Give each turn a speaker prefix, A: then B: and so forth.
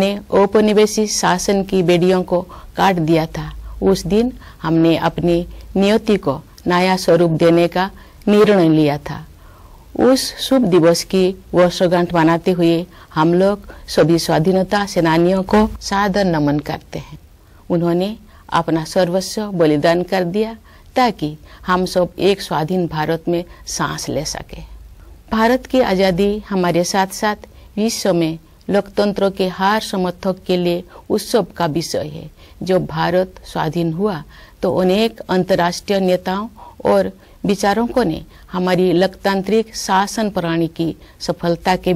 A: ने औपनिवेशी शासन की बेड़ियों को काट दिया था उस दिन हमने अपनी नियति को नया स्वरूप देने का निर्णय लिया था उस शुभ दिवस की वर्षगांठ मनाते हुए हम लोग सभी स्वाधीनता सेनानियों को सादर नमन करते हैं उन्होंने अपना सर्वस्व बलिदान कर दिया ताकि हम सब एक स्वाधीन भारत में सांस ले सके भारत की आज़ादी हमारे साथ साथ विश्व में लोकतंत्र के हार समर्थक के लिए उत्सव का विषय है जब भारत स्वाधीन हुआ तो अनेक अंतर्राष्ट्रीय नेताओं और विचारकों ने हमारी लोकतांत्रिक शासन प्रणाली की सफलता के